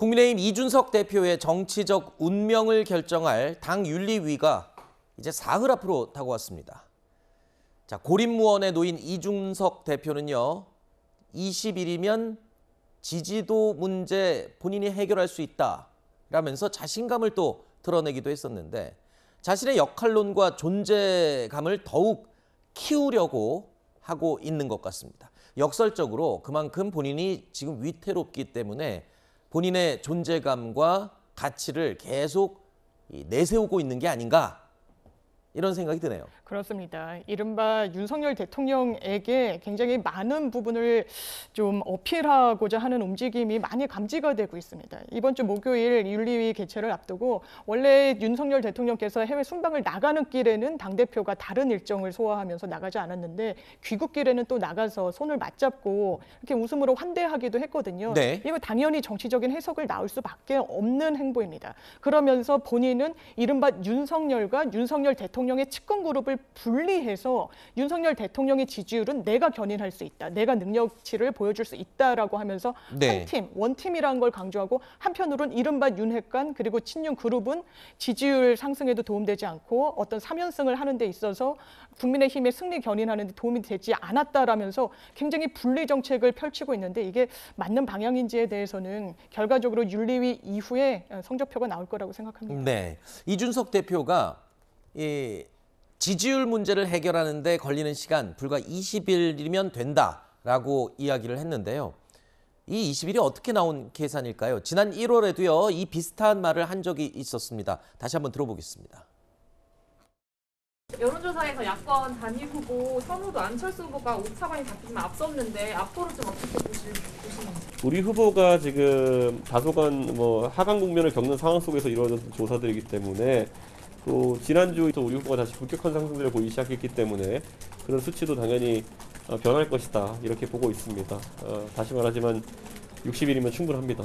국민의힘 이준석 대표의 정치적 운명을 결정할 당 윤리위가 이제 사흘 앞으로 다가왔습니다. 자, 고립무원에 놓인 이준석 대표는요. 20일이면 지지도 문제 본인이 해결할 수 있다라면서 자신감을 또 드러내기도 했었는데 자신의 역할론과 존재감을 더욱 키우려고 하고 있는 것 같습니다. 역설적으로 그만큼 본인이 지금 위태롭기 때문에 본인의 존재감과 가치를 계속 내세우고 있는 게 아닌가 이런 생각이 드네요. 그렇습니다. 이른바 윤석열 대통령에게 굉장히 많은 부분을 좀 어필하고자 하는 움직임이 많이 감지가 되고 있습니다. 이번 주 목요일 윤리위 개최를 앞두고 원래 윤석열 대통령께서 해외 순방을 나가는 길에는 당대표가 다른 일정을 소화하면서 나가지 않았는데 귀국길에는 또 나가서 손을 맞잡고 이렇게 웃음으로 환대하기도 했거든요. 네. 이거 당연히 정치적인 해석을 나올 수밖에 없는 행보입니다. 그러면서 본인은 이른바 윤석열과 윤석열 대통령 대통령의 측근 그룹을 분리해서 윤석열 대통령의 지지율은 내가 견인할 수 있다. 내가 능력치를 보여줄 수 있다라고 하면서 네. 한 팀, 원팀이라는 걸 강조하고 한편으론 이른바 윤핵관 그리고 친윤 그룹은 지지율 상승에도 도움되지 않고 어떤 사면승을 하는 데 있어서 국민의힘의 승리 견인하는 데 도움이 되지 않았다라면서 굉장히 분리 정책을 펼치고 있는데 이게 맞는 방향인지에 대해서는 결과적으로 윤리위 이후에 성적표가 나올 거라고 생각합니다. 네. 이준석 대표가 이 지지율 문제를 해결하는데 걸리는 시간 불과 20일이면 된다라고 이야기를 했는데요. 이 20일이 어떻게 나온 계산일까요? 지난 1월에도요. 이 비슷한 말을 한 적이 있었습니다. 다시 한번 들어보겠습니다. 여론조사에서 야권 단일 후보 선후도 안철수 후보가 오차관이 잡히지만 앞섰는데 앞으로 좀 어떻게 보시는지 우리 후보가 지금 다소간 뭐 하강 국면을 겪는 상황 속에서 이루어진 조사들이기 때문에 또 지난주부터 우리국가가 다시 급격한 상승세를 보이기 시작했기 때문에 그런 수치도 당연히 어, 변할 것이다 이렇게 보고 있습니다. 어, 다시 말하지만 60일이면 충분합니다.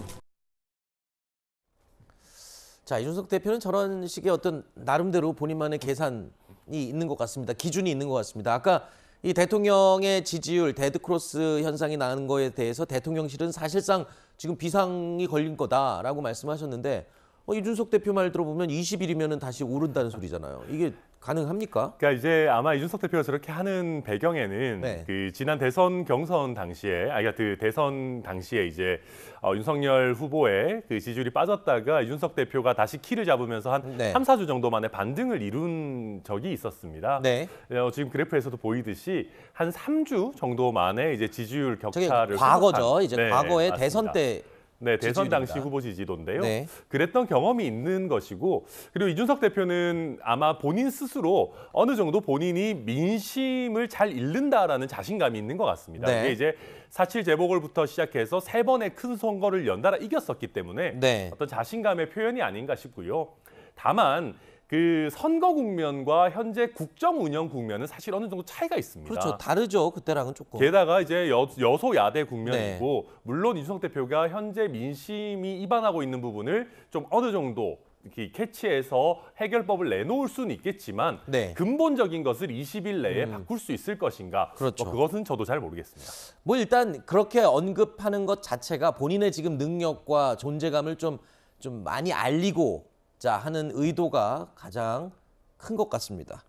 자 이준석 대표는 저런 식의 어떤 나름대로 본인만의 계산이 있는 것 같습니다. 기준이 있는 것 같습니다. 아까 이 대통령의 지지율 데드크로스 현상이 나는 거에 대해서 대통령실은 사실상 지금 비상이 걸린 거다라고 말씀하셨는데 어, 이준석 대표 말 들어보면 20일이면 다시 오른다는 소리잖아요. 이게 가능합니까? 그러니까 이제 아마 이준석 대표가 저렇게 하는 배경에는 네. 그 지난 대선 경선 당시에 아니 그러니까 그 대선 당시에 이제 어, 윤석열 후보의 그 지지율이 빠졌다가 이준석 대표가 다시 키를 잡으면서 한 네. 3, 4주 정도 만에 반등을 이룬 적이 있었습니다. 네. 어, 지금 그래프에서도 보이듯이 한 3주 정도 만에 이제 지지율 격차를 과거죠. 이제 네, 과거의 맞습니다. 대선 때 네, 대선 당시 후보 지지도인데요. 네. 그랬던 경험이 있는 것이고 그리고 이준석 대표는 아마 본인 스스로 어느 정도 본인이 민심을 잘 읽는다라는 자신감이 있는 것 같습니다. 네. 이게 이제 사칠 재보궐부터 시작해서 세 번의 큰 선거를 연달아 이겼었기 때문에 네. 어떤 자신감의 표현이 아닌가 싶고요. 다만 그 선거 국면과 현재 국정 운영 국면은 사실 어느 정도 차이가 있습니다. 그렇죠. 다르죠. 그때랑은 조금. 게다가 이제 여, 여소야대 국면이고 네. 물론 이준석 대표가 현재 민심이 입안하고 있는 부분을 좀 어느 정도 이렇게 캐치해서 해결법을 내놓을 수는 있겠지만 네. 근본적인 것을 20일 내에 음. 바꿀 수 있을 것인가? 뭐 그렇죠. 뭐 그것은 저도 잘 모르겠습니다. 뭐 일단 그렇게 언급하는 것 자체가 본인의 지금 능력과 존재감을 좀좀 좀 많이 알리고 하는 의도가 가장 큰 것 같습니다.